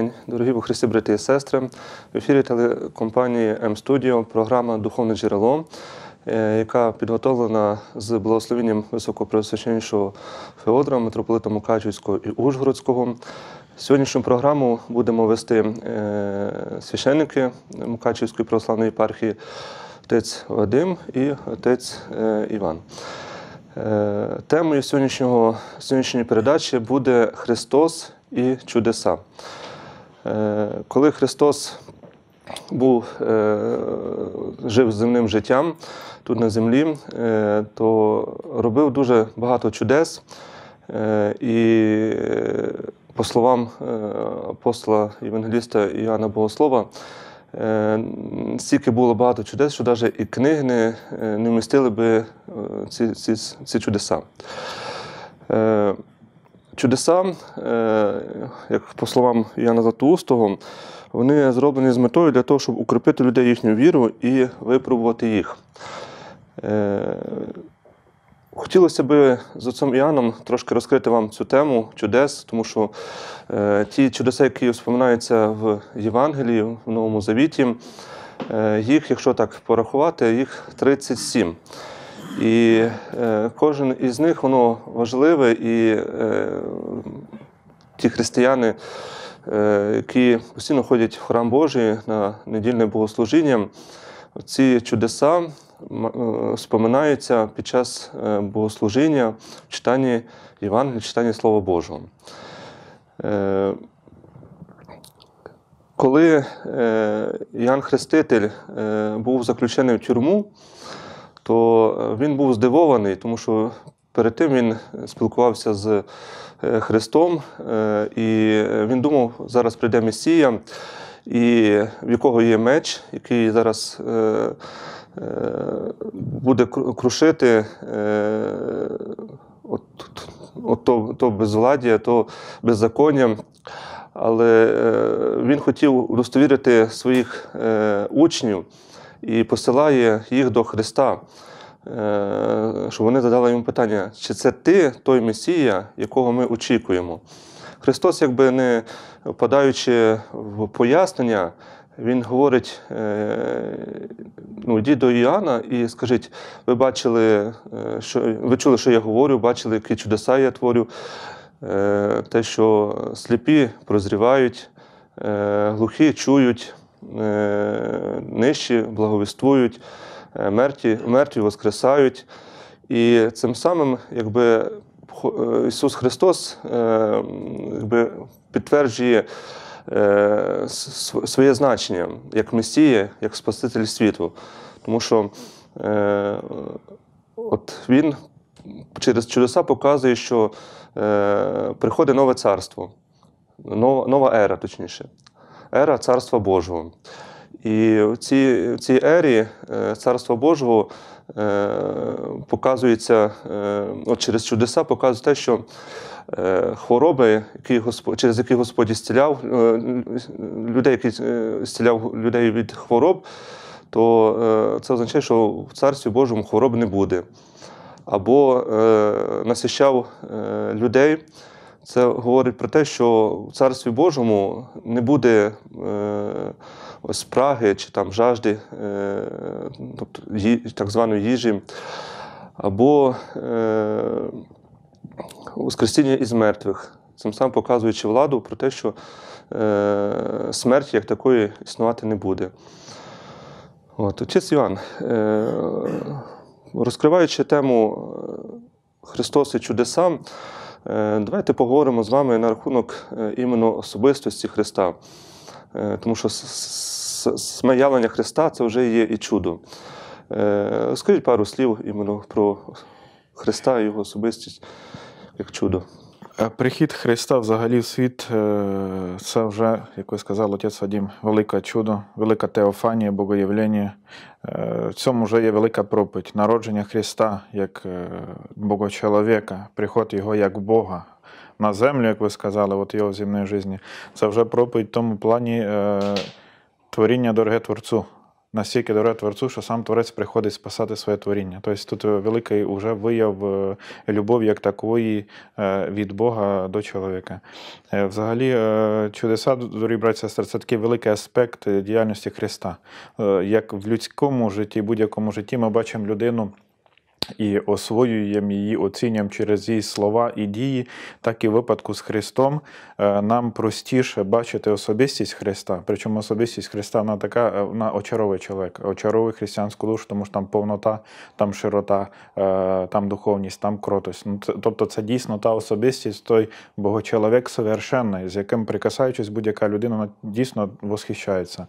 день, дорогі во Христі, брати і сестри. В ефірі телекомпанії М-Студіо програма Духовне джерело, е, яка підготовлена з благословенням високопреосвященнішого Феодора, митрополита Мукачівського і Ужгородського. Сьогоднішню програму будемо вести е, священники Мукачівської православної епархії отець Вадим і отець е, Іван. Темою сьогоднішнього, сьогоднішньої передачі буде Христос і чудеса. Е, коли Христос був е, жив земним життям тут на землі, е, то робив дуже багато чудес. І, по словам апостола Євангеліста Іоанна Богослова, стільки було багато чудес, що навіть і книги не вмістили би ці, ці, ці чудеса. Чудеса, е, як по словам Яна Затоустого, вони зроблені з метою для того, щоб укріпити людей їхню віру і випробувати їх. Е, хотілося би з отцом Іаном трошки розкрити вам цю тему чудес, тому що е, ті чудеса, які розповідаються в Євангелії, в Новому Завіті, їх, якщо так порахувати, їх 37. І е, кожен із них воно важливе, і е, ті християни, е, які постійно ходять в храм Божий на недільне богослужіння, ці чудеса споминаються під час богослужіння в читанні Євангелія, читанні Слова Божого. коли Ян Хреститель був заключений в тюрму, то е, він був здивований, тому що перед тим він спілкувався з е, Христом, е, і він думав, зараз прийде Месія, і в якого є меч, який зараз буде крушити. От, от то, то безвладдя, то беззаконня. Але він хотів удостовірити своїх учнів і посилає їх до Христа, е, щоб вони задали йому питання, чи це ти той Месія, якого ми очікуємо? Христос, якби не впадаючи в пояснення, Він говорить: е, ну, йдіть до Іоанна і скажіть, ви бачили, е, що ви чули, що я говорю, бачили, які чудеса я творю, те, що сліпі прозрівають, глухі чують, нижчі, благовіствують, е, мертві, мертві воскресають. І цим самим, якби е, Ісус Христос е, якби, підтверджує своє значення як Месія, як Спаситель світу. Тому що от Він через чудеса показує, що приходить нове царство, нова ера, точніше, ера Царства Божого. І в цій цій ері е, царства Божого е, показується е, от через чудеса, показує те, що хвороби, які Господь, через які Господь зціляв людей, які зціляв людей від хвороб, то це означає, що в царстві Божому хвороб не буде. Або насищав людей. Це говорить про те, що в царстві Божому не буде спраги чи там жажди, е, тобто так званої їжі, або е, Воскресіння із мертвих, цим самим показуючи владу про те, що е, смерть як такої існувати не буде. От, Отець Йоанн, розкриваючи тему Христос і чудеса, давайте поговоримо з вами на рахунок іменно особистості Христа. тому що явлення Христа це вже є і чудо. Е, скажіть пару слів іменно про Христа і його особистість як чудо. Е, прихід Христа взагалі в світ е, це вже, як ви сказав, отець Вадім, велике чудо, велика теофанія, богоявлення. В цьому вже є велика проповідь. Народження Христа як богочоловіка, приход Його як Бога на землю, як ви сказали, от його в житті. Це вже проповідь в тому плані творіння дороге творцю. Настільки дороге творцю, що сам творець приходить спасати своє творіння. Тобто тут великий уже вияв е, любові як такої е, від Бога до чоловіка. Е, взагалі, чудеса, дорогі браті сестри, це такий великий аспект діяльності Христа. Як в людському житті, будь-якому житті, ми бачимо людину і освоюємо її, оцінюємо через її слова і дії, так і в випадку з Христом е, нам простіше бачити особистість Христа. Причому особистість Христа вона така е, вона очаровує чоловіка, очаровує християнську душу, тому що там повнота, там широта, е, там духовність, там кротость. Ну, тобто це дійсно та особистість, той богочоловік совершенний, з яким прикасаючись, будь-яка людина вона дійсно восхищається.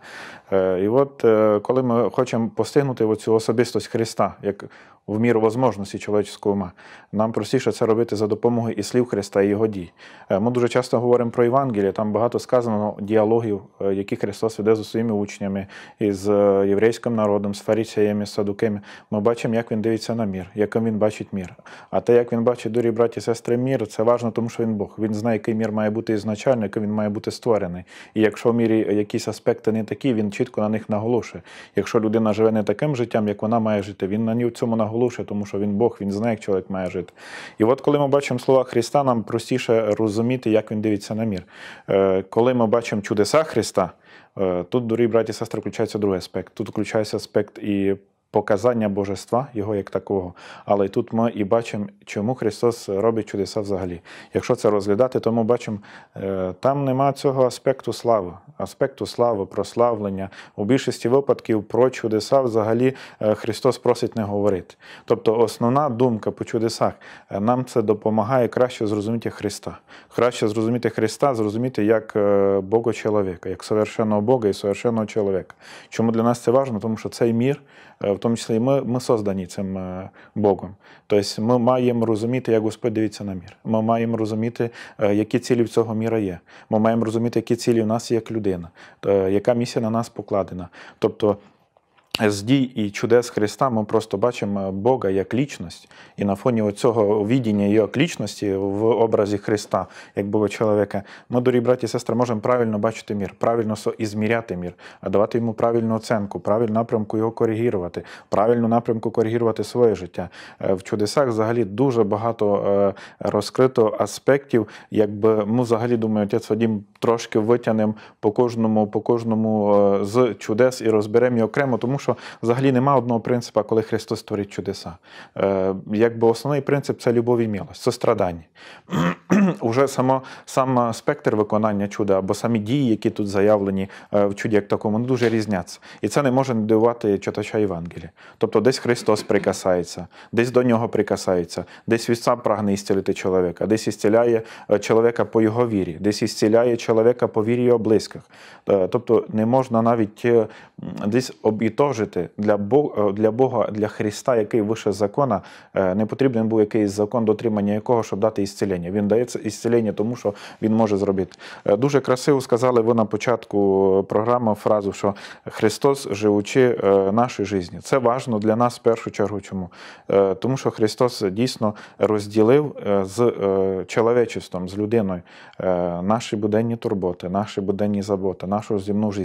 І от коли ми хочемо постигнути цю особистість Христа, як в міру возможності чоловічого ума. Нам простіше це робити за допомогою і слів Христа і Його дій. Е, ми дуже часто говоримо про Євангеліє, там багато сказано діалогів, е, які Христос веде зі своїми учнями, із е, єврейським народом, з фаріцями, з садуками. Ми бачимо, як він дивиться на мір, яким він бачить мір. А те, як він бачить дурі, браті, сестри, мір, це важливо, тому що він Бог. Він знає, який мір має бути ізначально, який він має бути створений. І якщо в мірі якісь аспекти не такі, він чітко на них наголошує. Якщо людина живе не таким життям, як вона має жити, він на ній в цьому наголошує глуше, тому що він Бог, він знає, як чоловік має жити. І от коли ми бачимо слова Христа, нам простіше розуміти, як він дивиться на мір. Е, коли ми бачимо чудеса Христа, е, тут, дорогі браті і сестри, включається другий аспект. Тут включається аспект і показання божества його як такого. Але тут ми і бачимо, чому Христос робить чудеса взагалі. Якщо це розглядати, то ми бачимо, е, там нема цього аспекту слави, аспекту слави, прославлення. У більшості випадків про чудеса взагалі е, Христос просить не говорити. Тобто основна думка по чудесах е, нам це допомагає краще зрозуміти Христа. Краще зрозуміти Христа, зрозуміти як Бога чоловіка, як совершенного Бога і совершенного чоловіка. Чому для нас це важливо? Тому що цей мір в тому числі, ми ми создані цим е, Богом. Тобто ми маємо розуміти, як Господь дивиться на мір. Ми маємо розуміти, е, які цілі в цього міра є. Ми маємо розуміти, які цілі в нас є як людина, е, яка місія на нас покладена. Тобто з дій і чудес Христа ми просто бачимо Бога як лічність, і на фоні цього відіння його лічності в образі Христа, як Бога чоловіка, ми, дорі браті і сестри, можемо правильно бачити мір, правильно і зміряти мір, а давати йому правильну оценку, правильну напрямку його коригувати, правильну напрямку коригувати своє життя. Е, в чудесах взагалі дуже багато е, розкрито аспектів, якби ми взагалі думаємо отець Вадім трошки витягнемо по кожному по кожному е, з чудес і розберемо її окремо, тому що взагалі нема одного принципу, коли Христос творить чудеса. Е, якби основний принцип це любов і мілость, це страдання. Уже само, сам е, спектр виконання чуда або самі дії, які тут заявлені в чуді як такому, вони дуже різняться. І це не може не дивувати читача Євангелія. Тобто десь Христос прикасається, десь до нього прикасається, десь він сам прагне ісцілити чоловіка, десь ісціляє чоловіка по його вірі, десь ісціляє чоловіка чоловіка по вірі і облисках. Е, тобто не можна навіть е, десь обітожити для Бога, е, для Бога, для Христа, який вище закона, не потрібен був якийсь закон, дотримання якого, щоб дати ісцілення. Він дається ісцілення, тому що він може зробити. Дуже красиво сказали ви на початку програми фразу, що Христос живучи нашій житті. Це важно для нас в першу чергу. Чому? Тому що Христос дійсно розділив з чоловічеством, з людиною наші буденні турботи, наші буденні заботи, нашу земну життя.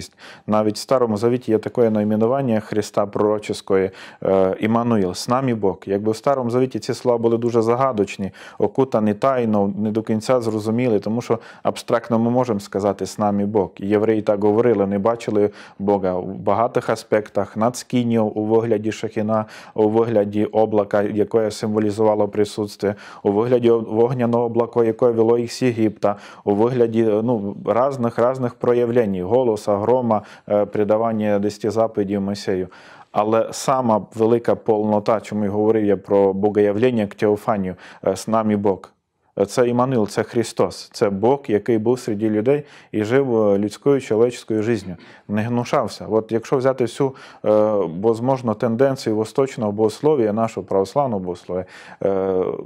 Навіть в Старому Завіті є таке найменування Христа Пророчеської е, Імануїл. з нами Бог. Якби в Старому Завіті ці слова були дуже загадочні, окутані тайно, не до кінця зрозуміли, тому що абстрактно ми можемо сказати з нами Бог. І євреї так говорили, не бачили Бога в багатих аспектах, надскінів у вигляді шахіна, у вигляді облака, яке символізувало присутствие, у вигляді вогняного облако, якої вело їх з Єгипта, у вигляді ну, разных-разных проявлений голоса, грома, е, придавання десяти заповідів Мосею. Але сама велика полнота, чому я говорив я про богоявлення к Теофанію, е, з нами Бог. Це Імануїл, це Христос, це Бог, який був серед людей і жив е, людською чоловічською життю, не гнушався. От якщо взяти всю возможно, тенденцію восточного богослов'я, нашого православного богослов'я,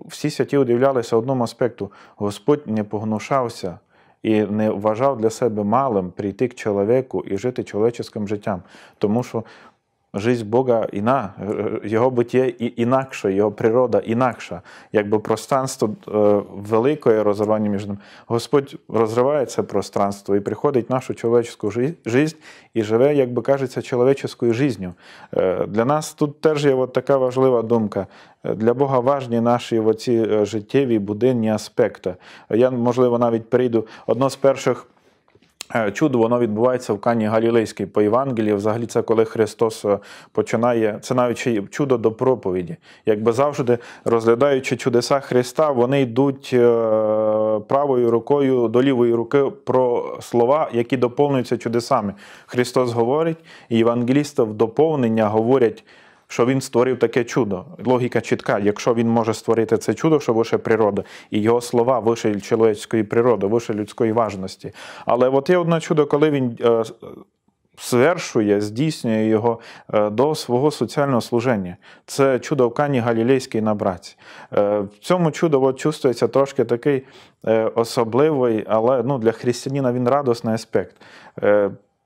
всі святі удивлялися одному аспекту: Господь не погнушався і не вважав для себе малим прийти к чоловіку і жити чоловічим життям, тому що Жизнь Бога іна, його буття інакше, його природа інакша, якби пространство е, великої розривання між ними. Господь розриває це пространство і приходить в нашу чоловічку життя і живе, як би кажеться, чоловічською життю. Е, для нас тут теж є от така важлива думка. Е, для Бога важні наші оці життєві буденні аспекти. Я, можливо, навіть прийду одно з перших. Е, чудо воно відбувається в Кані Галілейській по Євангелії. Взагалі, це коли Христос е, починає, це навіть чудо до проповіді. Якби завжди розглядаючи чудеса Христа, вони йдуть е, правою рукою до лівої руки про слова, які доповнюються чудесами. Христос говорить, і євангелісти в доповнення говорять що він створив таке чудо. Логіка чітка, якщо він може створити це чудо, що вище природа, і його слова вище чоловічської природи, вище людської важності. Але от є одне чудо, коли він. Е, Свершує, здійснює його е, до свого соціального служення. Це чудо в Кані Галілейській на браці. Е, в цьому чудо от, чувствується трошки такий особливий, але ну, для християнина він радосний аспект.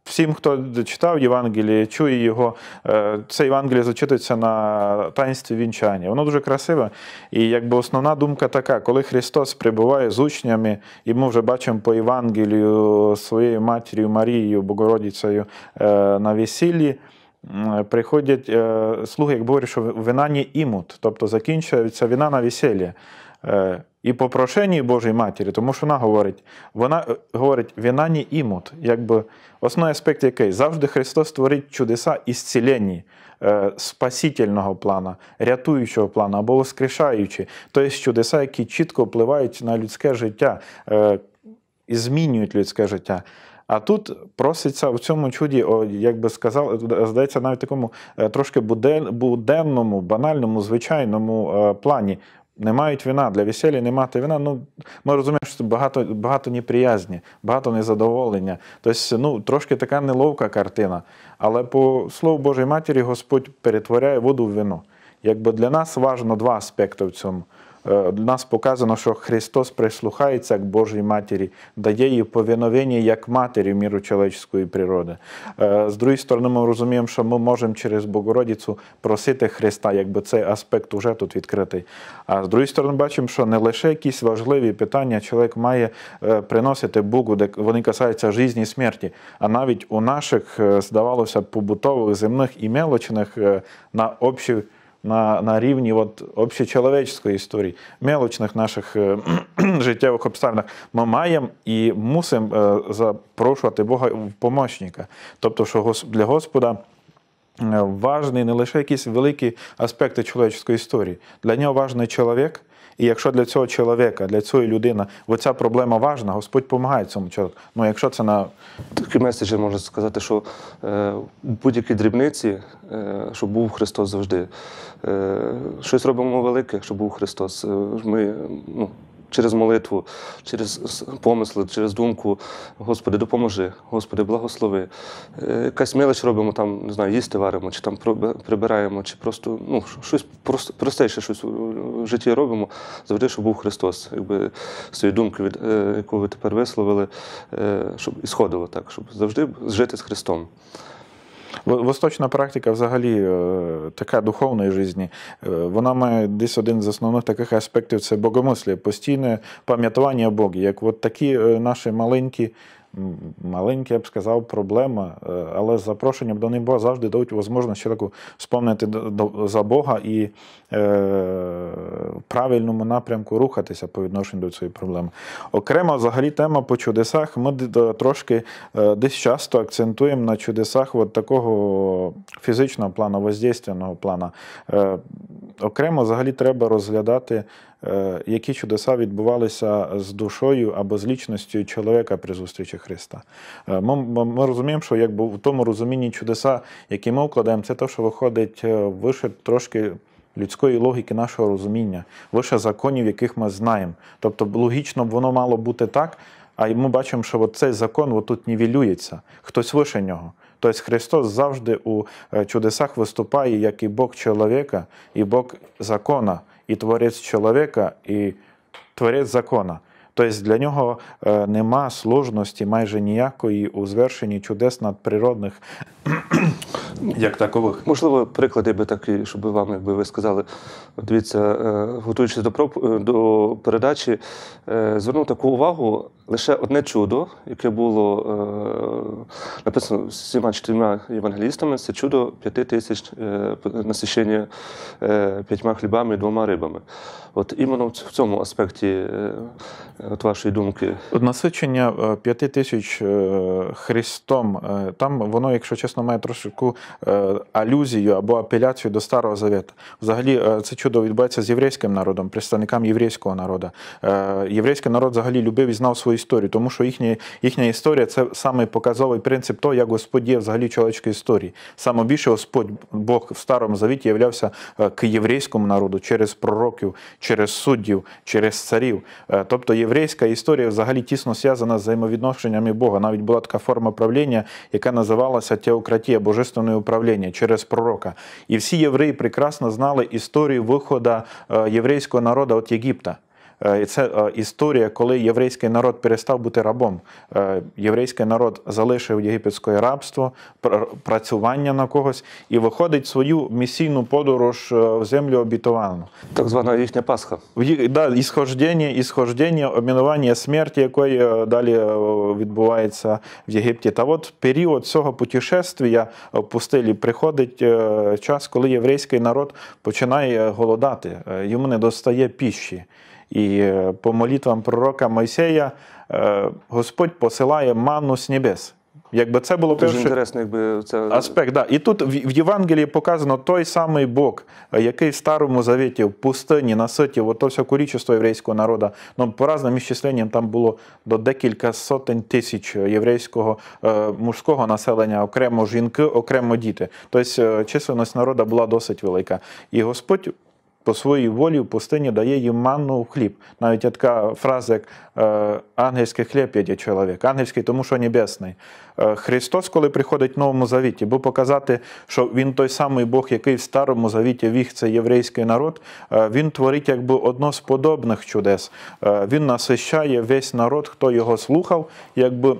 Всім, хто читав Євангеліє, чує його, е, це Євангеліє зачитується на таїнстві вінчання. Воно дуже красиве. І якби основна думка така, коли Христос прибуває з учнями, і ми вже бачимо по Євангелію своєю матір'ю Марією, Богородицею е, на весіллі, приходять е, слуги, як говорять, що вина не імут, тобто закінчується вина на весіллі і по прошенні Божої Матері, тому що вона говорить, вона е, говорить, віна не імут. Якби Основний аспект який завжди Христос творить чудеса ісцілені, е, спасительного плана, рятуючого плана або воскрешаючі, тобто чудеса, які чітко впливають на людське життя е, і змінюють людське життя. А тут проситься в цьому чуді, як би сказав, здається, навіть такому трошки буденному, банальному, звичайному плані не мають вина. Для веселі не мати вина. Ну, Ми розуміємо, що це багато багато неприязні, багато незадоволення. Тобто, ну, трошки така неловка картина. Але по слову Божої Матері, Господь перетворяє воду в вино. Якби для нас важливо два аспекти в цьому. Е, нас показано, що Христос прислухається к Божій Матері, дає їй повіновення як матері міру чоловічської природи. Е, з другої сторони, ми розуміємо, що ми можемо через Богородицю просити Христа, якби цей аспект уже тут відкритий. А з другої сторони, бачимо, що не лише якісь важливі питання чоловік має е, приносити Богу, де вони касаються життя і смерті, а навіть у наших, здавалося, побутових земних і мелочних на общій на на рівні от, общечеловеческої історії, мелочних наших е, життєвих обставинах. Ми маємо і мусимо е, запрошувати Бога в помощника. Тобто, що для Господа. Е, важний не лише якісь великі аспекти чоловічої історії. Для нього важний чоловік, і якщо для цього чоловіка, для цієї людини, оця проблема важна, Господь допомагає цьому чоловіку. Ну, якщо це на такі меседжі можна сказати, що е, будь-які дрібниці, е, щоб був Христос завжди. Е, Щось робимо велике, щоб був Христос. Е, ми ну, через молитву, через помисли, через думку, Господи, допоможи, Господи, благослови. Е, якась мелоч робимо, там, не знаю, їсти варимо, чи там прибираємо, чи просто ну, щось простіше щось в житті робимо, завжди, щоб був Христос, якби свої думки, від е, яку ви тепер висловили, е, щоб ісходило так, щоб завжди жити з Христом. Восточна практика, взагалі, е, така духовної житті, е, вона має десь один з основних таких аспектів це богомислі, постійне пам'ятування Бога. Як от такі е, наші маленькі маленька, я б сказав, проблема, е, але з запрошенням до неба завжди дають можливість ще таку вспомнити за Бога і е, в правильному напрямку рухатися по відношенню до цієї проблеми. Окрема, взагалі, тема по чудесах. Ми трошки е, десь часто акцентуємо на чудесах от такого фізичного плану, воздействіного плану окремо взагалі треба розглядати, е, які чудеса відбувалися з душою або з лічністю чоловіка при зустрічі Христа. Е, ми, ми розуміємо, що якби в тому розумінні чудеса, які ми вкладаємо, це те, що виходить е, вище трошки. Людської логіки нашого розуміння, лише законів, яких ми знаємо. Тобто, логічно б воно мало бути так, а ми бачимо, що цей закон тут нівелюється, хтось вище нього. Тобто Христос завжди у е, чудесах виступає як і Бог чоловіка, і Бог закона, і творець чоловіка, і творець закона. Тобто для нього е, нема сложності майже ніякої у звершенні чудес надприродних як такових. Можливо, приклади би такі, щоб вам, якби ви сказали, дивіться, е, готуючись до проп е, до передачі, звернув таку увагу лише одне чудо, яке було написано всіма чотирма євангелістами. Це чудо п'яти тисяч насищення п'ятьма хлібами і двома рибами. От іменно в цьому аспекті от вашої думки? Насичення е, п'яти тисяч е, Христом. Е, там воно, якщо чесно, має трошечку алюзію або апеляцію до Старого Завіту. Взагалі, це чудо відбувається з єврейським народом, представникам єврейського народу. Єврейський народ взагалі любив і знав свою історію, тому що їхні, їхня історія це саме показовий принцип того, як Господь є взагалі чоловічої історії. Саме більше Господь Бог в Старому Завіті являвся к єврейському народу через пророків, через суддів, через царів. Тобто єврейський єврейська історія взагалі тісно зв'язана з взаємовідношеннями Бога. Навіть була така форма правління, яка називалася теократія, божественне управління через пророка. І всі євреї прекрасно знали історію виходу е, єврейського народу від Єгипта. Е, і це е, історія, коли єврейський народ перестав бути рабом. Е, єврейський народ залишив єгипетське рабство, працювання на когось і виходить свою місійну подорож в землю обітовану. Так звана їхня Пасха. Да, Ісхождення, ісхождення, обмінування смерті, якої далі відбувається в Єгипті. Та от період цього путешествия в пустелі приходить час, коли єврейський народ починає голодати, йому не достає піші. І е, по молитвам пророка Мойсея е, Господь посилає манну з небес. Якби це було Дуже перший якби це... аспект. Да. І тут в Євангелії показано той самий Бог, який в Старому Завіті, в пустині, наситів, ото все курічество єврейського народу. Ну, по разним ісчисленням там було до декілька сотень тисяч єврейського е, мужського населення, окремо жінки, окремо діти. Тобто е, численність народу була досить велика. І Господь по своїй волі в пустині дає їм манну в хліб. Навіть є така фраза, як е, ангельський хліб є чоловік, ангельський, тому що небесний. Е, Христос, коли приходить в Новому Завіті, був показати, що Він той самий Бог, який в Старому Завіті віг це єврейський народ, е, він творить якби одно з подобних чудес. Він насищає весь народ, хто його слухав, якби.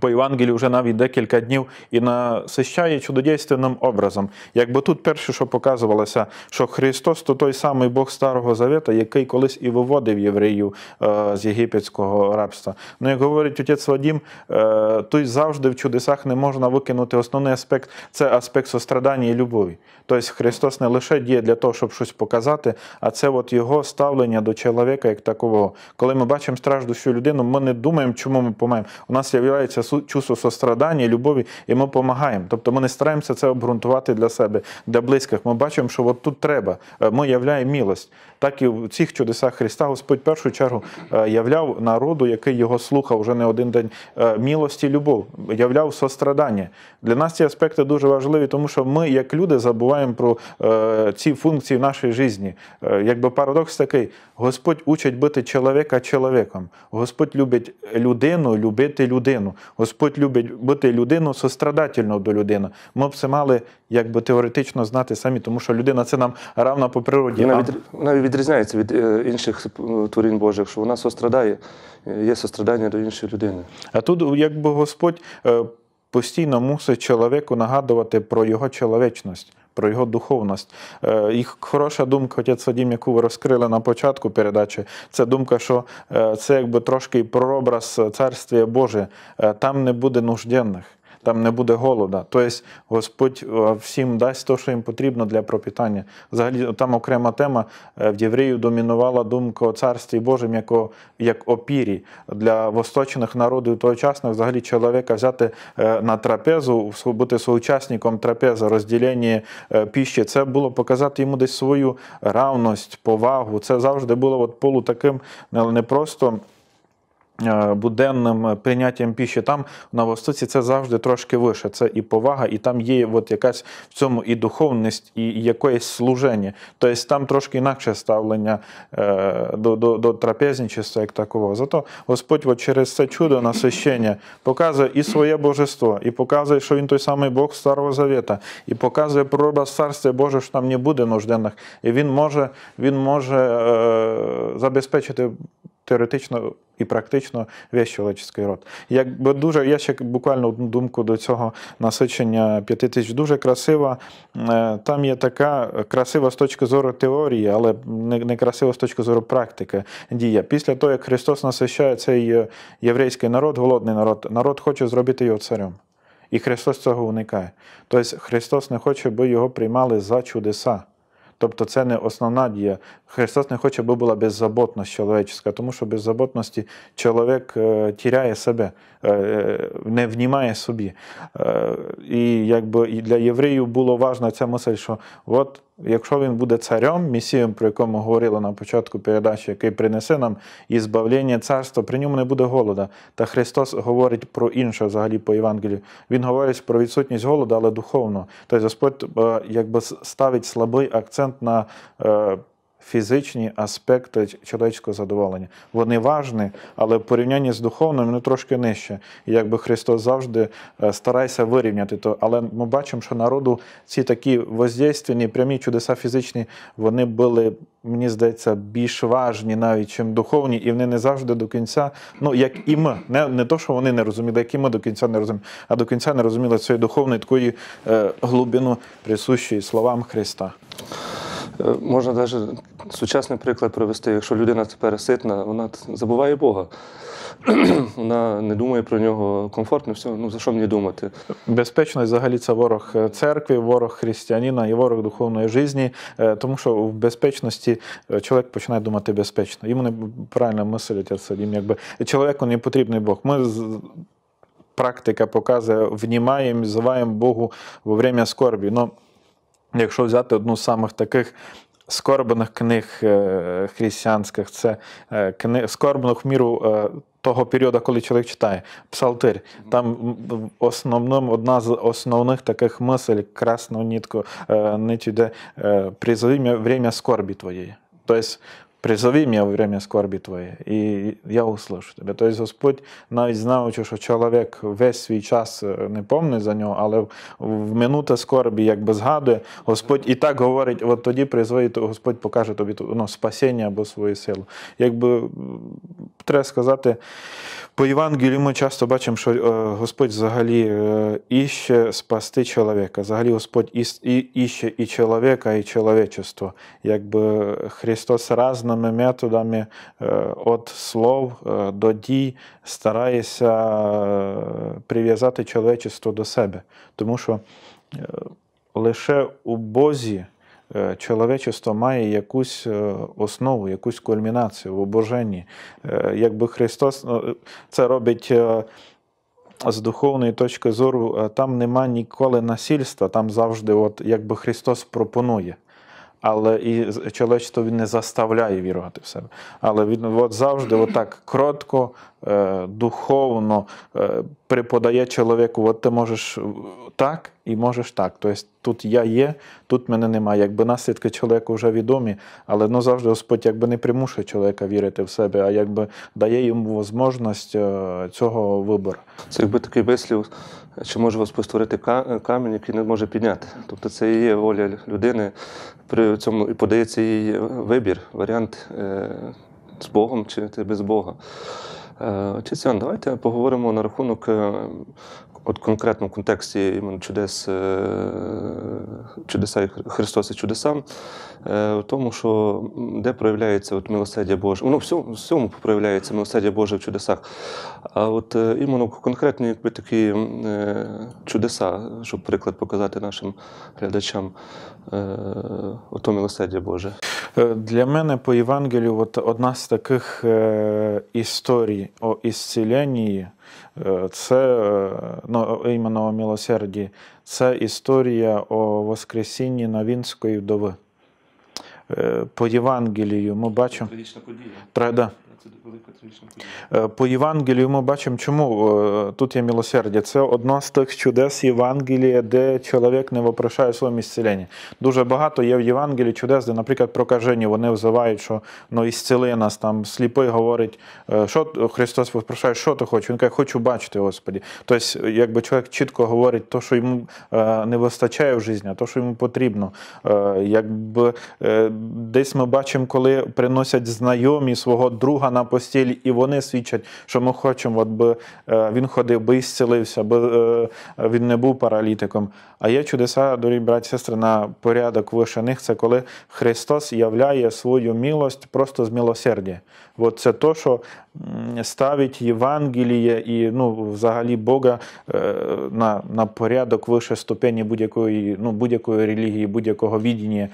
По Євангелію вже навіть декілька днів і насищає чудодійственним образом. Якби тут перше, що показувалося, що Христос то той самий Бог Старого Завета, який колись і виводив євреїв е, з єгипетського рабства. Ну, як говорить отець Вадім, е, той завжди в чудесах не можна викинути основний аспект це аспект сострадання і любові. Тобто Христос не лише діє для того, щоб щось показати, а це от його ставлення до чоловіка як такого. Коли ми бачимо страждущу людину, ми не думаємо, чому ми помаємо. У нас з'являється це чувство сострадання, любові, і ми допомагаємо. Тобто ми не стараємося це обґрунтувати для себе, для близьких. Ми бачимо, що от тут треба. Е, ми являємо мілость. Так і в цих чудесах Христа Господь в першу чергу е, являв народу, який його слухав вже не один день. Е, Мілості, любов, являв сострадання. Для нас ці аспекти дуже важливі, тому що ми, як люди, забуваємо про ці функції в нашій житті. Якби парадокс такий: Господь учить бути чоловіка чоловіком. Господь любить людину, любити людину. Господь любить бути людину сострадательно до людини. Ми б це мали якби теоретично знати самі, тому що людина це нам равна по природі. Вона, від, вона відрізняється від е, інших творінь Божих, що вона сострадає, е, є сострадання до іншої людини. А тут, якби Господь. Е, постійно мусить чоловіку нагадувати про його чоловічність, про його духовність. Е, їх хороша думка, отець Садім, яку ви розкрили на початку передачі, це думка, що е, це якби трошки прообраз Царствія Боже, там не буде нужденних там не буде голода. Тобто Господь е, всім дасть те, що їм потрібно для пропитання. Взагалі, там окрема тема е, в євреїв домінувала думка о царстві Божим як о, як опірі для восточних народів тогочасних взагалі чоловіка взяти е, на трапезу, бути соучасником трапези, розділення піщі. Це було показати йому десь свою равність, повагу. Це завжди було от полу таким не просто. Е, буденним е, прийняттям піші там на Востоці це завжди трошки вище. Це і повага, і там є от якась в цьому і духовність, і якоїсь служення. Тобто там трошки інакше ставлення е, до до, до трапезничества як такого. Зато Господь от через це чудо насищення показує і своє божество, і показує, що він той самий Бог Старого Завіта, і показує пророба царства Боже, що там не буде нужденних, і він може він може е, забезпечити теоретично і практично весь чоловічий род. Якби дуже, я ще буквально одну думку до цього насичення п'яти тисяч дуже красива. Е, там є така красива з точки зору теорії, але не, не красива з точки зору практики дія. Після того, як Христос насищає цей е, єврейський народ, голодний народ, народ хоче зробити його царем. І Христос цього уникає. Тобто Христос не хоче, би його приймали за чудеса. Тобто це не основна дія. Христос не хоче, аби була беззаботність чоловічська, тому що беззаботності чоловік е, тіряє себе, е, е, не внімає собі. І якби і для євреїв було важно ця мисль, що от якщо він буде царем, місієм, про якому говорили на початку передачі, який принесе нам і збавлення царства, при ньому не буде голода. Та Христос говорить про інше взагалі по Євангелію. Він говорить про відсутність голоду, але духовно. Тобто Господь е, якби ставить слабий акцент на е, фізичні аспекти чоловічського задоволення. Вони важні, але в порівнянні з духовним вони трошки нижче. І якби Христос завжди е, старайся вирівняти то. Але ми бачимо, що народу ці такі воздействені, прямі чудеса фізичні, вони були, мені здається, більш важні навіть, чим духовні, і вони не завжди до кінця, ну як і ми. Не не то, що вони не розуміли, як і ми до кінця не розуміли, а до кінця не розуміли цієї духовної такої е, глибину присущої словам Христа. Е, можна навіть сучасний приклад провести, якщо людина тепер ситна, вона забуває Бога. Вона не думає про нього комфортно, все, ну за що мені думати? Безпечність взагалі це ворог е, церкви, ворог християнина і ворог духовної житті, е, тому що в безпечності чоловік починає думати безпечно. Йому не правильно мислять, їм якби чоловіку не потрібний Бог. Ми Практика показує, внімаємо, зиваємо Богу во время скорбі. Но Якщо взяти одну з самих таких скорбаних книг е, християнських, це е, книг скорбаних в міру е, того періоду, коли чоловік читає Псалтир. Там основним одна з основних таких мислей, красну нітку нить йде призови время скорбі твоєї. Тобто призови мене в время скорби твоєї, і я услышу тебе. Тобто Господь, навіть знаючи, що чоловік весь свій час е, не помне за нього, але в минута скорбі, якби згадує, Господь і так говорить: от тоді призови, то Господь покаже тобі ну, спасіння або свою силу. Якби треба сказати, по Євангелію ми часто бачимо, що е, Господь взагалі е, іще спасти чоловіка. Взагалі Господь іще і чоловіка, і чоловічество. Якби Христос разно різними методами від е, слов е, до дій старається е, прив'язати чоловічество до себе. Тому що лише у Бозі чоловічество має якусь основу, якусь кульмінацію в обоженні. Якби Христос ну, це робить. З духовної точки зору, там нема ніколи насильства, там завжди, от якби Христос пропонує. Але і чоловічество він не заставляє вірувати в себе. Але він от завжди, отак кротко, Е, духовно е, преподає чоловіку, от ти можеш так і можеш так. Тобто тут я є, тут мене немає. Якби наслідки чоловіку вже відомі, але ну, завжди Господь якби не примушує чоловіка вірити в себе, а якби дає йому можливість е, цього вибору. Це якби такий вислів, чи може Господь створити камінь, який не може підняти. Тобто це і є воля людини, при цьому і подається їй вибір, варіант з Богом чи без Бога. Чесян, давайте поговоримо на рахунок е, от конкретно в контексті іменно чудес е, чудеса Христос і чудеса, е, в тому, що де проявляється от милосердя Боже. Воно ну, в всьому проявляється милосердя Боже в чудесах. А от е, іменно конкретні якби такі чудеса, щоб приклад показати нашим глядачам, ото милосердя Боже. Для мене по Євангелію от одна з таких історій о ісціленні – Е, це ну, іменно о милосерді, це історія о Воскресінні Новінської вдови. Е, по Євангелію ми бачимо. Трагічна подія. Тра, да велика трагічна подія. Е, по Євангелію ми бачимо, чому е, тут є милосердя. Це одна з тих чудес Євангелія, де чоловік не вопрошає своє місцелення. Дуже багато є в Євангелії чудес, де, наприклад, прокажені вони взивають, що ну ісцели нас там сліпий говорить, е, що Христос вопрошає, що ти хочеш? Він каже, хочу бачити, Господі. Тобто, якби чоловік чітко говорить, то, що йому не вистачає в житті, а то, що йому потрібно. Якби десь ми бачимо, коли приносять знайомі свого друга на постіль, і вони свідчать, що ми хочемо, от би е, він ходив, би зцілився, аби е, він не був паралітиком. А є чудеса, дорогі браті сестри, на порядок вище них, це коли Христос являє свою милость просто з милосердя. От це то, що ставить Євангеліє і ну, взагалі Бога е, на на порядок вище ступені будь-якої ну, будь релігії, будь-якого відіння.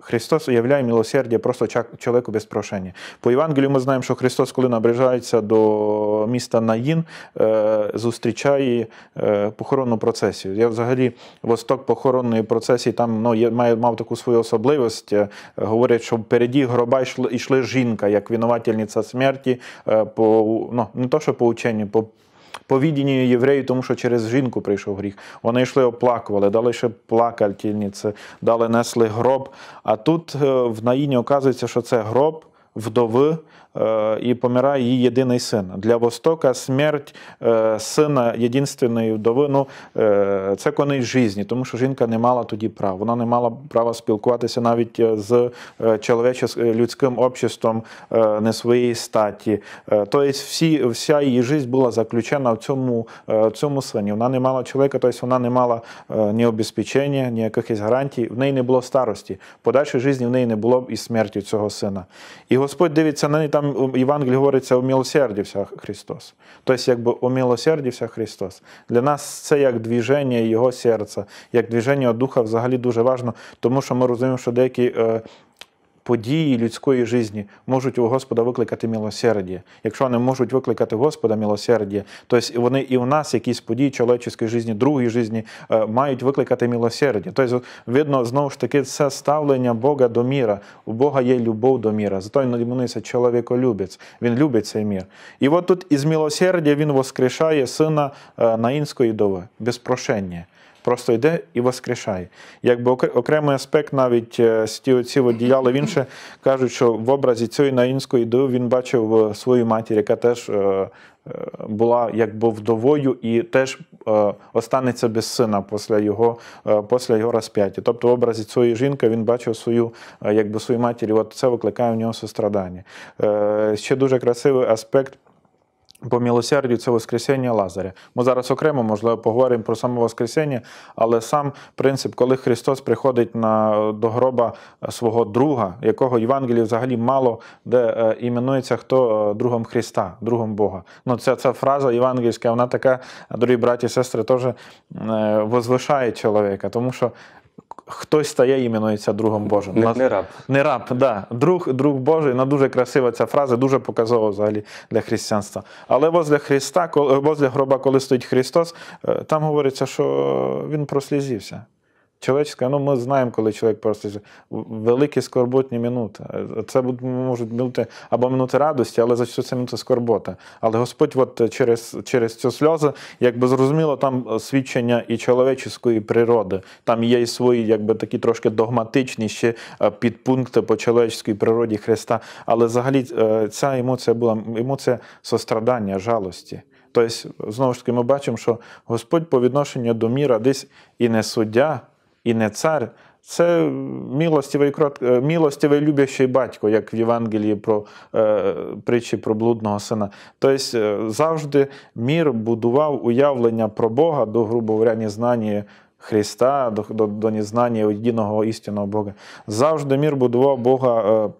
Христос являє милосердя просто чоловіку без прошення. По Євангелію ми знаємо знаємо, що Христос, коли наближається до міста Наїн, е, зустрічає е, похоронну процесію. Я взагалі восток похоронної процесії там ну, є, мав таку свою особливість. Е, говорять, що впереді гроба йшла, жінка, як винувательниця смерті, по ну, не то, що по ученню, по повідінню євреїв, тому що через жінку прийшов гріх. Вони йшли, оплакували, дали ще плакальтільниці, дали несли гроб. А тут в наїні оказується, що це гроб. Вдови Е, і помирає її єдиний син Для Востока смерть е, сина єдинственної вдови, ну, е, це коней житті, тому що жінка не мала тоді прав. Вона не мала права спілкуватися навіть з людським обществом не своєї статі. Тобто всі, вся її життя була заключена в цьому в цьому сині. Вона не мала чоловіка, тобто вона не мала ні обезпечення, ні якихось гарантій, в неї не було старості. Подальше житті в неї не було і смерті цього сина. І Господь дивиться на неї так, там в Євангелії говориться умілосердівся Христос. Тобто, якби умілосердівся Христос. Для нас це як двіження Його серця, як двіження Духа взагалі дуже важливо, тому що ми розуміємо, що деякі е, події людської житті можуть у Господа викликати милосердя. Якщо не можуть викликати Господа милосердя, то тобто вони і в нас якісь події чоловічої житті, другої житті, е, мають викликати милосердя. Тобто, видно, знову ж таки, це ставлення Бога до міра. У Бога є любов до міра. Зато він іменується чоловіколюбець. Він любить цей мір. І от тут із милосердя він воскрешає сина е, Наїнської дови, без прошення просто йде і воскрешає. Якби окремий аспект, навіть стіоці е, одіяли він ще кажуть, що в образі цієї наїнської дою він бачив е, свою матір, яка теж е, була якби вдовою і теж останеться без сина після його після його розп'яття. Тобто, в образі цієї жінки він бачив свою якби свою матір, і от це викликає в нього сострадання. Ще дуже красивий аспект. По милосердю це Воскресіння Лазаря. Ми зараз окремо, можливо, поговоримо про саме Воскресіння, але сам принцип, коли Христос приходить на, до гроба е, свого друга, якого Євангелії взагалі мало де е, іменується хто е, другом Христа, другом Бога. Ну, Ця ця фраза євангельська, вона така, другі браті і сестри, теж е, возвишає чоловіка, тому що хтось стає іменується другом Божим. Не, не раб. Не раб, да. Друг друг Божий. Вона дуже красива ця фраза, дуже показова взагалі для християнства. Але возле Христа, возле гроба, коли стоїть Христос, е, там говориться, що Він прослізівся человеческое, ну ми знаємо, коли чоловік просто великі скорботні минути. Це можуть бути або минути радості, але за що це минути скорбота. Але Господь, от э, через через цю сльозу, якби зрозуміло, там э, свідчення і чоловічської природи. Там є і свої, якби такі трошки догматичні ще підпункти по чоловічській природі Христа. Але взагалі е, ця емоція була емоція сострадання, жалості. Тобто, знову ж таки, ми бачимо, що Господь по відношенню до міра десь і не суддя і не цар, це милостивий е, милостивий любящий батько, як в Євангелії про е, притчі про блудного сина. Тобто е, завжди мір будував уявлення про Бога до, грубо говоря, незнання Христа, до, до, до незнання єдиного істинного Бога. Завжди мір будував Бога. Е,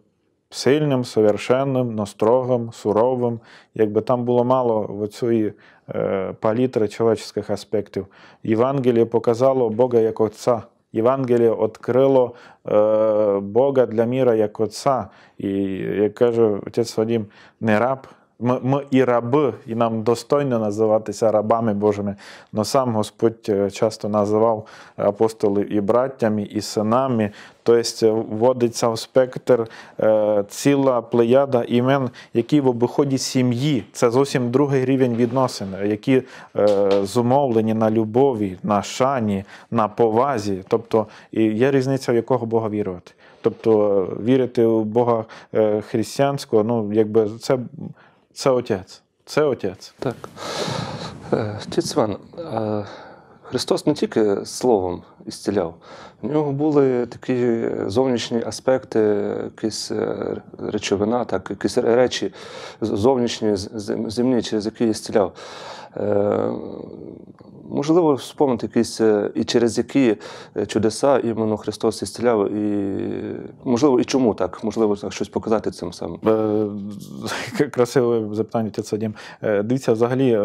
Сильним, совершенним, настрогим, суровим, якби там було мало в оцій Э, палітри чоловічих аспектів. Євангеліє показало Бога як Отця. Євангеліє відкрило э, Бога для міра як Отця. І як каже отець Вадим, не раб, ми, ми і раби, і нам достойно називатися рабами Божими. Но сам Господь е, часто називав апостоли і браттями, і синами. Тобто е, вводиться в спектр е, ціла плеяда імен, які в обиході сім'ї. Це зовсім другий рівень відносин, які зумовлені на любові, на шані, на повазі. Тобто є різниця, в якого Бога вірувати. Тобто вірити в Бога християнського, ну якби це це Отець. Це Отець. Так. Е, Тіцван, Христос не тільки словом ісціляв. В нього були такі зовнішні аспекти, якісь е, речовина, так, якісь речі зовнішні, земні, через які зціляв. Е, можливо, вспомнити якісь е, і через які чудеса іменно Христос ісціляв, і можливо, і чому так, можливо, так щось показати цим самим. Красиве запитання, Дім. Дивіться, взагалі,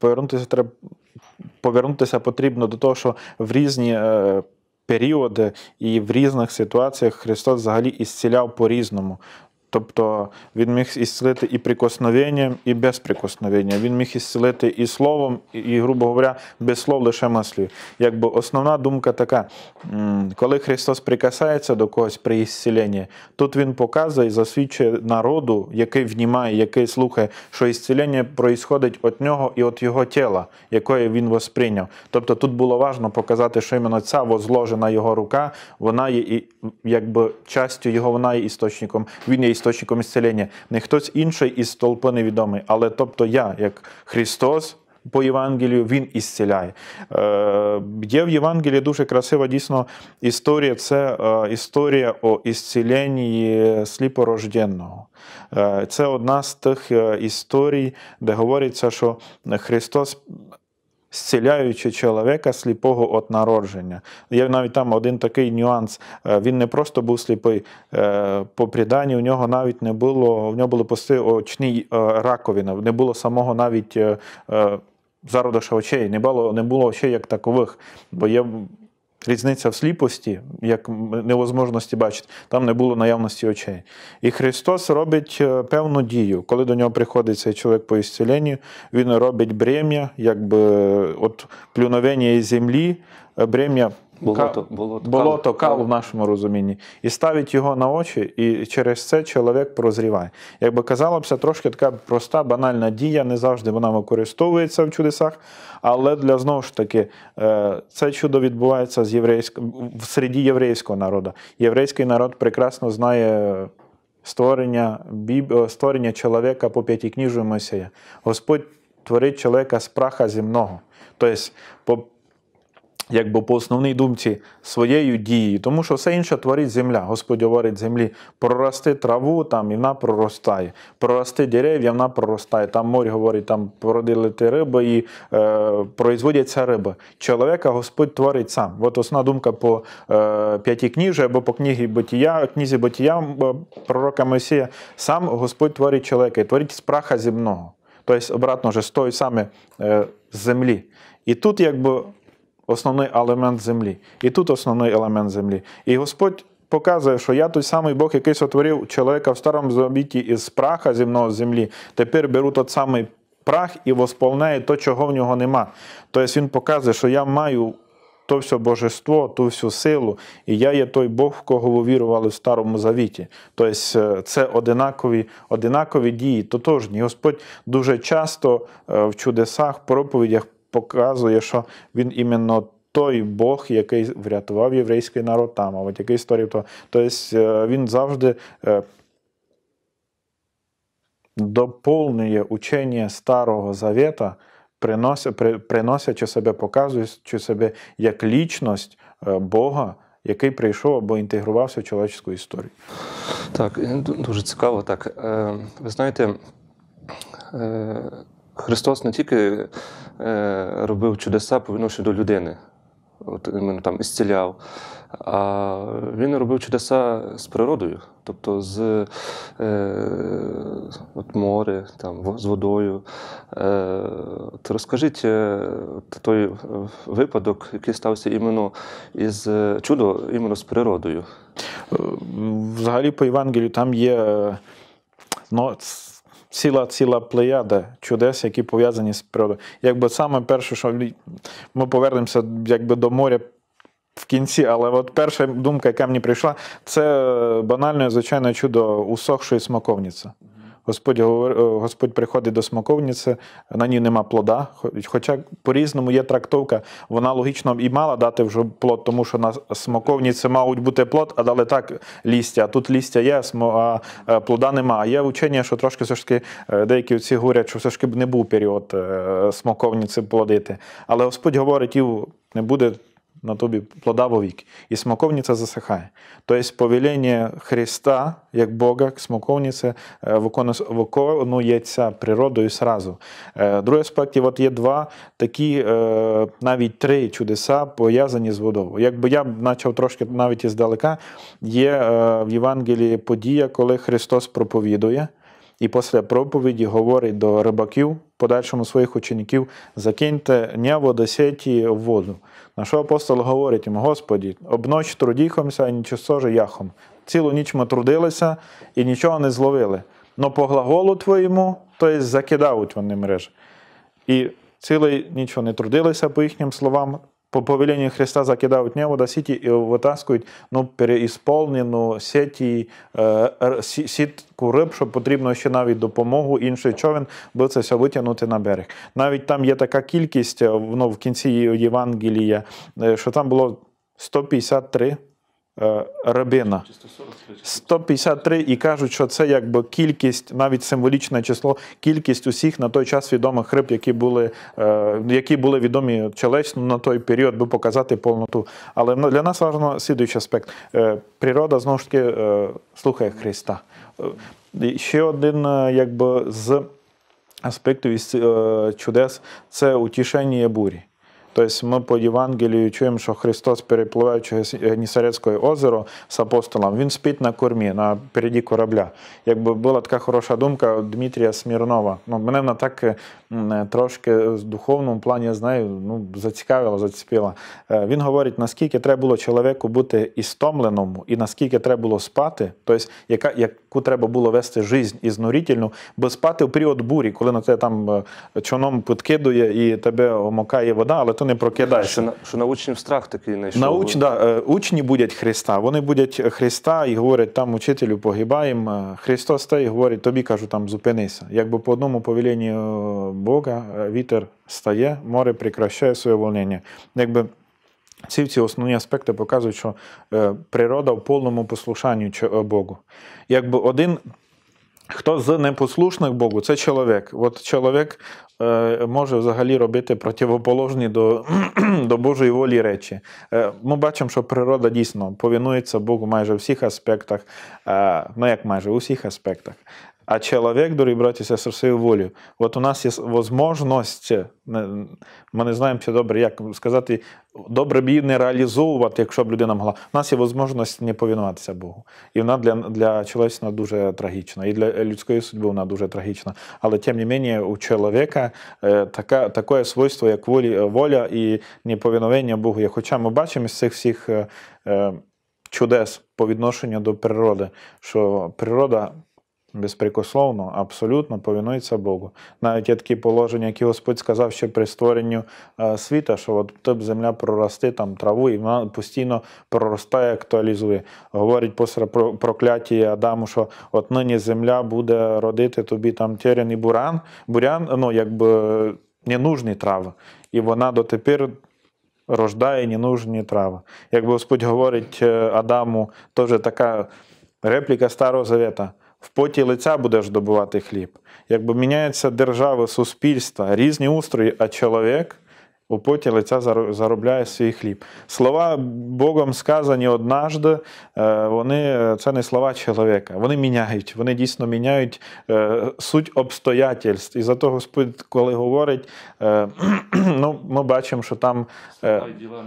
повернутися треба повернутися потрібно до того, що в різні. Е, періоди і в різних ситуаціях Христос взагалі ісціляв по-різному. Тобто він міг ісцелити і прикосновенням, і без прикосновення. Він міг ісцелити і словом, і, грубо говоря, без слов лише маслів. Якби основна думка така: коли Христос прикасається до когось при ісціленні, тут Він показує, і засвідчує народу, який внімає, який слухає, що ісцілення проїсходить від нього і від його тіла, якої він восприйняв. Тобто тут було важно показати, що іменно ця возложена його рука, вона є якби частю його, вона є істочником. Він є істочником ісцелення, не хтось інший із толпи невідомий, але тобто я, як Христос. По Євангелію він ісціляє. Е, Є в Євангелії дуже красива дійсно історія. Це е, історія о ісціленні сліпорожденного. Е, це одна з тих е, історій, де говориться, що Христос зціляючи чоловіка сліпого від народження. Є навіть там один такий нюанс. Е, він не просто був сліпий. Е, по приданні у нього навіть не було, у нього були пости очні е, раковини, не було самого навіть зародиша очей, не було не було очей як такових. Бо є Різниця в сліпості, як невозможності бачити, там не було наявності очей. І Христос робить е, певну дію. Коли до нього приходить цей чоловік по ісцеленню, він робить брем'я, якби от плюновення із землі, е, брем'я Болото, болото, болото кал, кал в нашому розумінні. І ставить його на очі, і через це чоловік прозріває. Якби казалося, трошки така проста, банальна дія, не завжди вона використовується в чудесах, але для знову ж таки, е, це чудо відбувається з єврейськ... в середі єврейського народу. Єврейський народ прекрасно знає. Створення біб... Е, створення чоловіка по п'ятій книжі Мойсея. Господь творить чоловіка з праха земного. Тобто, по якби по основній думці своєю дією, тому що все інше творить земля. Господь говорить землі, прорости траву, там і вона проростає, прорости дерев'я, вона проростає. Там морь говорить, там породили риби і е, производяться риби. Чоловіка Господь творить сам. От основна думка по е, п'ятій книжі або по книгі Битія, книзі Битія е, пророка Мойсія, сам Господь творить чоловіка і творить з праха земного. Тобто, обратно вже з тої саме е, землі. І тут, якби основний елемент землі, і тут основний елемент землі. І Господь показує, що я той самий Бог, який сотворив чоловіка в старому завіті із праха земного землі, тепер беру тот самий прах і восполняю то, чого в нього нема. Тобто він показує, що я маю. То все божество, ту всю силу, і я є той Бог, в кого ви вірували в Старому Завіті. Тобто е, це одинакові одинакові дії, тотожні. Господь дуже часто е, в чудесах, проповідях показує, що він іменно той Бог, який врятував єврейський народ там, а от який історії то. Тобто він завжди е, доповнює учення Старого Завета, приносячи себе, показуючи себе як лічність е, Бога. Який прийшов або інтегрувався в чоловічську історію. Так, дуже цікаво. Так, ви знаєте, Христос не тільки е, робив чудеса, по відношенню до людини, от іменно там ісціляв, а він робив чудеса з природою, тобто з е, от море, там, з водою. Е, от Розкажіть е, от той випадок, який стався іменно із е, чудо іменно з природою. Взагалі, по Євангелію там є. Ну, ціла ціла плеяда чудес, які пов'язані з природою. Якби саме перше, що ми повернемося якби до моря. В кінці, але от перша думка, яка мені прийшла, це е, банальне звичайне чудо усохшої смоковниці. Господь говор, е, Господь приходить до смоковниці, на ній нема плода. Хоча по-різному є трактовка, вона логічно і мала дати вже плод, тому що на смоковниці мають бути плод, а дали так лістя. тут лістя є, а е, плода нема. А Є вчення, що трошки все ж таки е, деякі ці говорять, що все ж таки не був період смоковниці плодити. Але Господь говорить, і не буде на тобі плода вовік, і смоковниця засихає. Тобто повеління Христа, як Бога, смоковниця е, виконується природою сразу. Е, Другий аспект, от є два такі, е, навіть три чудеса пов'язані з водою. Якби я почав трошки навіть іздалека, є в Євангелії подія, коли Христос проповідує. І після проповіді говорить до рибаків, подальшому своїх учеників, закиньте в водосеті в воду. На що апостол говорить їм, Господі, обноч трудіхомся і нічого же яхом. Цілу ніч ми трудилися і нічого не зловили. Но по глаголу твоєму, то є закидають вони мережі. І цілу ніч вони трудилися, по їхнім словам, по повелению Христа закидают неводосити и вытаскивают ну, переісполнену сеті, е, э, сітку риб, що потрібно ще навіть допомогу, інший човен, бо це все витягнути на берег. Навіть там є така кількість е, ну, в кінці Євангелія, е, що там було 153 Е, рабина 153 і кажуть, що це якби кількість, навіть символічне число, кількість усіх на той час відомих риб, які були е, які були відомі челечну на той період, би показати повноту. Але для нас важливо слідуючий аспект. Е, природа знову ж таки слухає Христа. Ще один, якби з аспектів із чудес це утішення бурі. Тобто ми по Євангелію чуємо, що Христос, перепливає е, Нісарецьке озеро з апостолом, він спить на кормі, на переді корабля. Якби була така хороша думка Дмитрія Смірнова. Ну, Мене вона так е, е, трошки в духовному плані знаю, ну, зацікавила, заціпила. Він говорить, наскільки треба було чоловіку бути істомленому, і наскільки треба було спати, тобто, яка як яку треба було вести жизнь ізнурительну, бо спати у період бурі, коли на тебе там е, чоном підкидує і тебе омокає вода, але ти не прокидаєш. Що, що на учнів страх такий знайшов. На уч, да, е, Учні будять Христа, вони будять Христа і говорять, там учителю погибаєм. Е, Христос стає і говорить, тобі кажу, там зупинися. Якби по одному повеленню Бога вітер стає, море прикращає своє волнення. Якби всі ці основні аспекти показують, що е, природа в повному послушанні е, Богу. Якби один, хто з непослушних Богу, це чоловік. От чоловік е, може взагалі робити противоположні до до Божої волі речі. Ми бачимо, що природа дійсно повинується Богу майже в усіх аспектах, ну як майже у всіх аспектах а чоловік, дорогі браті і сестри, своєю волею. От у нас є можливість, ми не знаємо, чи добре, як сказати, добре б її не реалізовувати, якщо б людина могла. У нас є можливість не повинуватися Богу. І вона для для чоловіка дуже трагічна, і для людської судьби вона дуже трагічна. Але тим не менше, у чоловіка е, така, таке свойство, як волі, воля і неповиновення Богу. І хоча ми бачимо із цих всіх е, е, чудес по відношенню до природи, що природа. Безпрекословно, абсолютно повінується Богу. Навіть є такі положення, які Господь сказав ще при створенню е, світа, що от тобі земля прорости там траву, і вона постійно проростає, актуалізує. Говорить після прокляття Адаму, що от нині земля буде родити тобі там терен і буран, бурян, ну якби е, ненужні трави. І вона дотепер рождає ненужні трави. Як Господь говорить е, Адаму, теж така репліка Старого Завета в поті лиця будеш добувати хліб. Якби міняються держави, суспільства, різні устрої, а чоловік. У поті лиця заробляє свій хліб. Слова Богом сказані однажды, е, вони е, це не слова чоловіка. Вони міняють, вони дійсно міняють е, суть обстоятельств. І за зато Господь, коли говорить, ну, ми бачимо, що там діла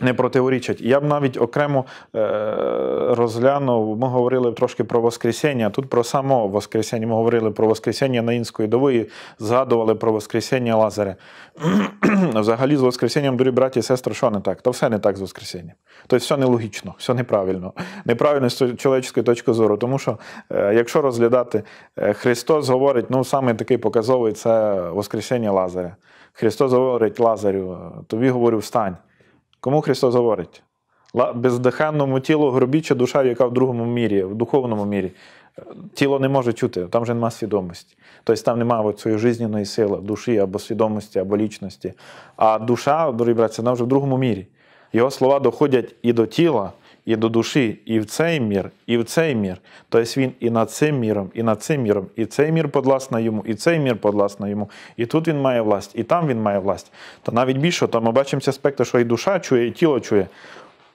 не противорічать. Я б навіть окремо розглянув, ми говорили трошки про Воскресіння. Тут про само Воскресіння. Ми говорили про Воскресіння Наїнської дови і згадували про Воскресіння Лазаря. взагалі з Воскресінням, дорі браті і сестри, що не так? То все не так з Воскресінням. Тобто все нелогічно, все неправильно. Неправильно з чоловічої точки зору. Тому що, е, якщо розглядати, е, Христос говорить, ну саме такий показовий це Воскресіння Лазаря. Христос говорить Лазарю, тобі говорю, встань. Кому Христос говорить? Бездихенному тілу гробіча душа, яка в другому мірі, в духовному мірі тіло не може чути, там вже нема свідомості. Тобто там немає цієї жизненної сили, душі або свідомості, або лічності. А душа, дорогі братці, вона вже в другому мірі. Його слова доходять і до тіла, і до душі, і в цей мір, і в цей мір. Тобто він і над цим міром, і над цим міром, і цей мір подласна йому, і цей мір подласна йому, і тут він має власть, і там він має власть. То навіть більше, то ми бачимо ці аспекти, що і душа чує, і тіло чує.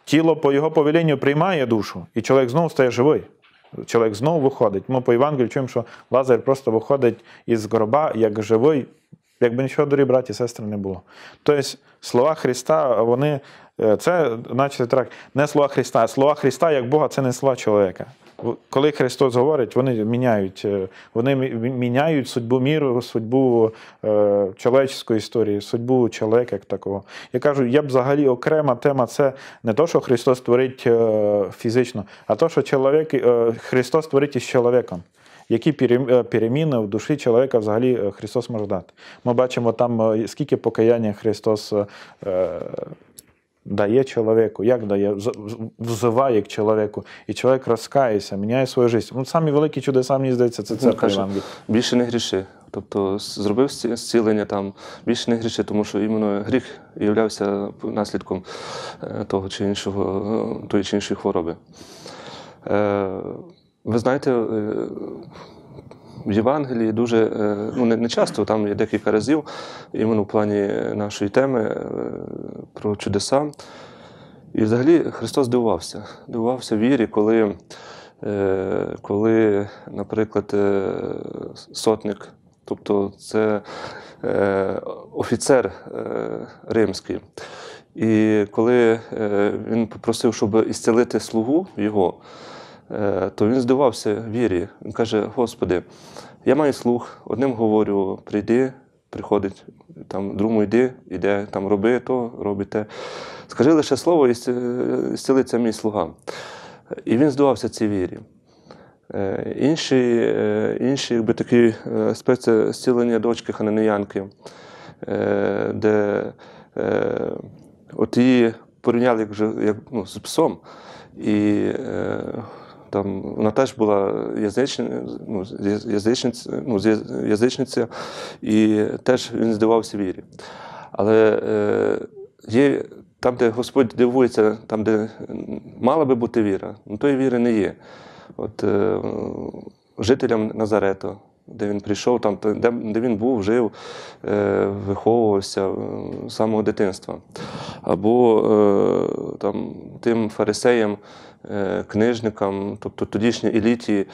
Тіло по його повеленню приймає душу, і чоловік знову стає живий чоловік знову виходить. Ми по Євангелію чуємо, що Лазар просто виходить із гроба як живий, якби нічого дорі, браті і сестри не було. Тобто, слова Христа, вони. Е, це, значить, так, не слова Христа. Слова Христа як Бога це не слова чоловіка коли Христос говорить, вони міняють е, вони міняють судьбу міру, судьбу е, чоловічської історії, судьбу чоловіка як такого. Я кажу, я б взагалі окрема тема це не те, що Христос творить е, фізично, а то, що чоловік, е, Христос творить із чоловіком. Які переміни в душі чоловіка взагалі Христос може дати? Ми бачимо там, скільки покаяння Христос дає чоловіку, як дає, взиває к чоловіку, і чоловік розкається, міняє свою життя. Ну, самі великі чудеса, мені здається, це церква Євангелія. Більше не гріши. Тобто зробив зцілення там, більше не гріши, тому що іменно гріх являвся наслідком е, того чи іншого, е, тої чи іншої хвороби. Е, ви знаєте, в Євангелії дуже е, ну не часто, там є декілька разів, іменно в плані е, нашої теми е, про чудеса. І взагалі Христос дивувався, дивувався вірі, коли, коли, наприклад, сотник, тобто це офіцер римський. І коли він попросив, щоб ісцелити слугу його, Е, то він здивався вірі. Він каже: Господи, я маю слух, одним говорю, прийди, приходить, там, другому йди, йде, там роби то, роби те. Скажи лише слово і зцілиться мій слуга. І він здавався цій вірі. Е, інші е, інші якби такі спеці зцілення дочки Хананіянки, де от її порівняли як, ну, з псом. І там вона теж була язичниця, ну, ну язичниця, і теж він здивався вірі. Але е, є там, де Господь дивується, там, де мала би бути віра, ну тої віри не є. От е, жителям Назарету. Де він прийшов, там, де де він був, жив, е, виховувався е, з самого дитинства. Або е, там, тим фарисеям, Е, книжникам, тобто тодішній еліті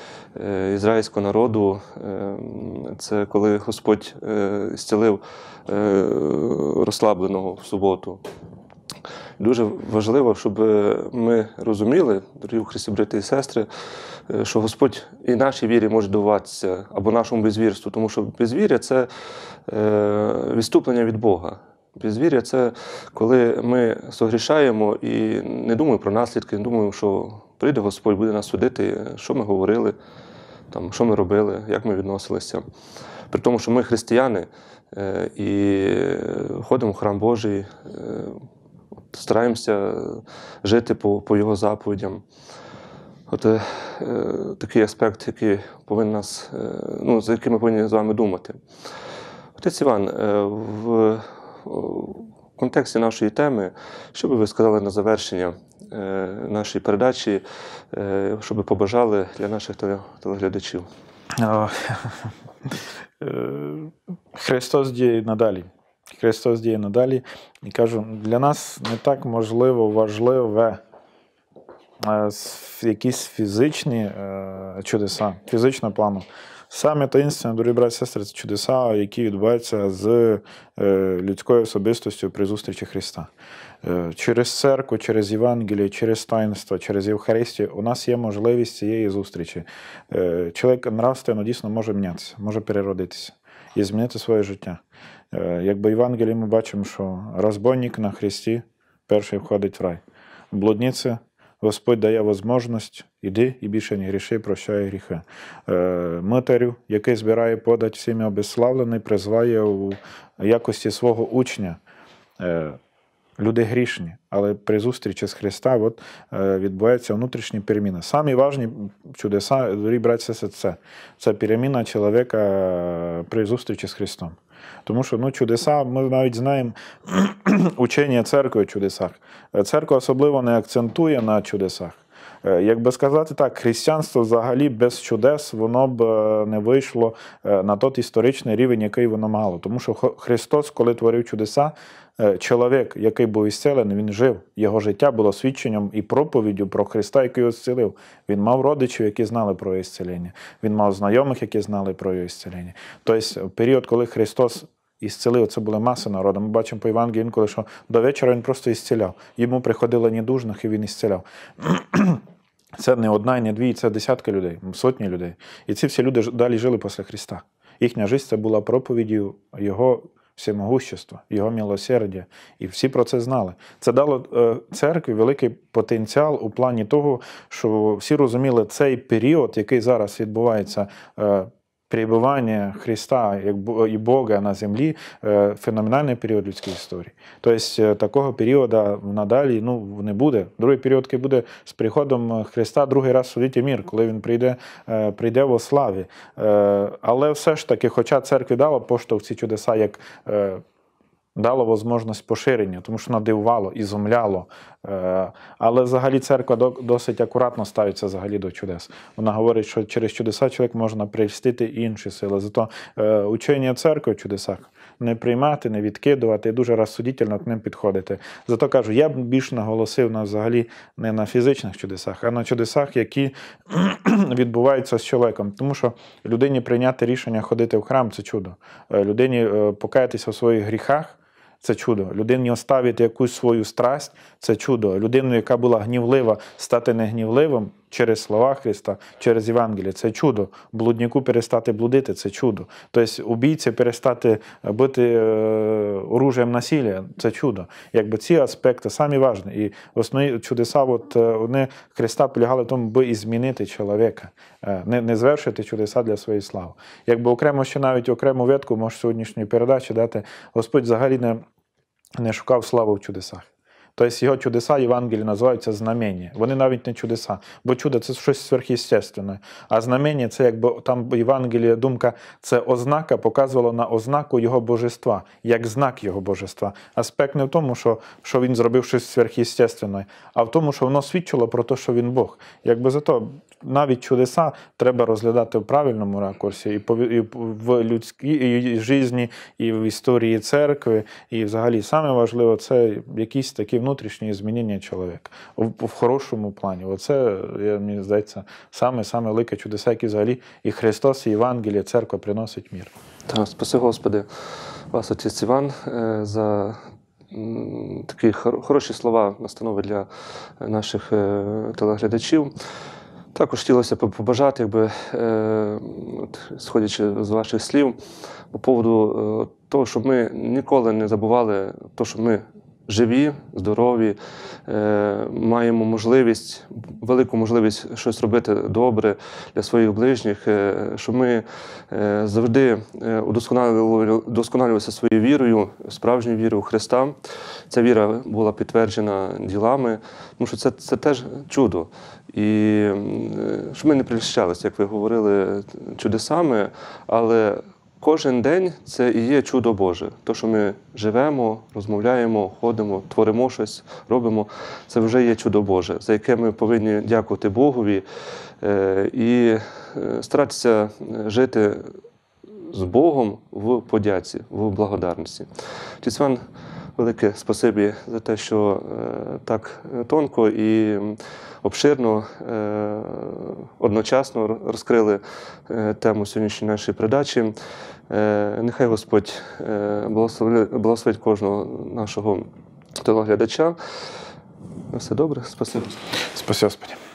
е, ізраїльського народу, е, це коли Господь зцілив розслабленого в суботу. Дуже важливо, щоб ми розуміли, дорогі Христі, брати і сестри, що Господь і нашій вірі може дуватися, або нашому безвірству, тому що безвір'я це відступлення від Бога. Безвір'я це коли ми согрішаємо і не думаємо про наслідки, не думаємо, що прийде Господь, буде нас судити, що ми говорили, там, що ми робили, як ми відносилися. При тому, що ми християни е, і ходимо в храм Божий, е, стараємося жити по по його заповідям. От е, такий аспект, який повинен нас, е, ну, за яким ми повинні з вами думати. Отець Іван, в Е, в контексті нашої теми, що би ви сказали на завершення е, нашої передачі, е, що би побажали для наших телеглядачів? Христос діє надалі. Христос діє надалі. І кажу, для нас не так можливо важливе якісь фізичні чудеса, фізичного плану. Саме таїнственне, дорогі брат сестри, це чудеса, які відбуваються з е, людською особистостю при зустрічі Христа. Е, через церкву, через Євангеліє, через таїнство, через Євхаристію у нас є можливість цієї зустрічі. Е, чоловік нравственно дійсно може мінятися, може переродитися і змінити своє життя. Якби в Євангелії ми бачимо, що розбойник на Христі перший входить в рай, блудниці Господь дає можливість, іди і більше не гріши, прощай гріхи. Е, Митарю, який збирає подать всім обеславлений, призває у якості свого учня. Е, Люди грішні, але при зустрічі з Христа от, е, відбувається внутрішні переміни. Самі важні чудеса, дорогі братці, це це переміна чоловіка при зустрічі з Христом. Тому що ну, чудеса, ми навіть знаємо учення церкви в чудесах. Церква особливо не акцентує на чудесах. Е, якби сказати так, християнство взагалі без чудес воно б е, не вийшло е, на той історичний рівень, який воно мало. Тому що Христос, коли творив чудеса, чоловік, який був ісцелений, він жив. Його життя було свідченням і проповіддю про Христа, який його зцілив. Він мав родичів, які знали про його зцілення. Він мав знайомих, які знали про його зцілення. Тобто, період, коли Христос і зцілив, це була маса народу. Ми бачимо по Євангелії інколи, що до вечора він просто ісціляв. Йому приходило недужних, і він ісціляв. Це не одна і не дві, це десятки людей, сотні людей. І ці всі люди далі жили після Христа. Їхня життя це була проповіддю Його всемогущества, Його милосердя. І всі про це знали. Це дало е, церкві великий потенціал у плані того, що всі розуміли цей період, який зараз відбувається. Е, Перебування Христа і Бога на землі э, феноменальний період людської історії. Тобто э, такого періоду надалі ну, не буде. Другий період буде з приходом э, Христа другий раз судити мір, коли він прийде прийде во славі. Але все ж таки, хоча церкві дала поштовх ці чудеса як дало можливість поширення, тому що надивувало, ізумляло. Е, але взагалі церква досить акуратно ставиться взагалі до чудес. Вона говорить, що через чудеса чоловік можна причастити інші сили. Зато е, учення церкви в чудесах не приймати, не відкидувати, і дуже розсудітельно к ним підходити. Зато кажу, я б більш наголосив на взагалі не на фізичних чудесах, а на чудесах, які відбуваються з чоловіком. Тому що людині прийняти рішення ходити в храм це чудо. Е, людині покаятися в своїх гріхах це чудо. Людині оставити якусь свою страсть це чудо. Людину, яка була гнівлива, стати негнівливим через слова Христа, через Євангеліє. Це чудо. Блудніку перестати блудити це чудо. Тобто убійці перестати е, бити е, оружієм насилля це чудо. Якби ці аспекти самі важні. І основні чудеса, от е, вони Христа полягали в тому, би і змінити чоловіка, не не звершити чудеса для своєї слави. Якби окремо ще навіть окрему ветку, може сьогоднішньої передачі дати, Господь взагалі не. Не шукав слави в чудесах. Тобто його чудеса Євангелії називаються знамення. Вони навіть не чудеса, бо чудо це щось сверхъестественне. А знамення це якби там Євангелія думка, це ознака показувала на ознаку його божества, як знак його божества. Аспект не в тому, що що він зробив щось сверхъестественне, а в тому, що воно свідчило про те, що він Бог. Якби зато навіть чудеса треба розглядати в правильному ракурсі, і в людській житті, і в історії церкви, і взагалі саме важливо, це якісь такі. Ну, внутрішні змінення чоловіка в, в хорошому плані. Оце, я, мені здається, саме саме велике чудеса, які взагалі і Христос, і Євангелія, церква приносить мір. Так, спаси Господи, вас, отець Іван, е, за. Такі хороші слова, настанови для наших е, телеглядачів. Також хотілося б побажати, якби, е, от, сходячи з ваших слів, по поводу того, щоб ми ніколи не забували, то, що ми живі, здорові, е, маємо можливість, велику можливість щось робити добре для своїх ближніх, е, щоб ми е, завжди удосконалювалися своєю вірою, справжньою вірою у Христа. Ця віра була підтверджена ділами, тому що це, це теж чудо. І щоб ми не приліщалися, як ви говорили, чудесами, але Кожен день це і є чудо Боже. То, що ми живемо, розмовляємо, ходимо, творимо щось, робимо, це вже є чудо Боже, за яке ми повинні дякувати Богові е, і е, старатися е, жити з Богом в подяці, в благодарності. Тісван Велике спасибі за те, що е, так е, тонко і обширно е, одночасно розкрили тему сьогоднішньої нашої передачі. Нехай Господь благословить кожного нашого телеглядача. Все добре, спасибо. Спасибо, Господи.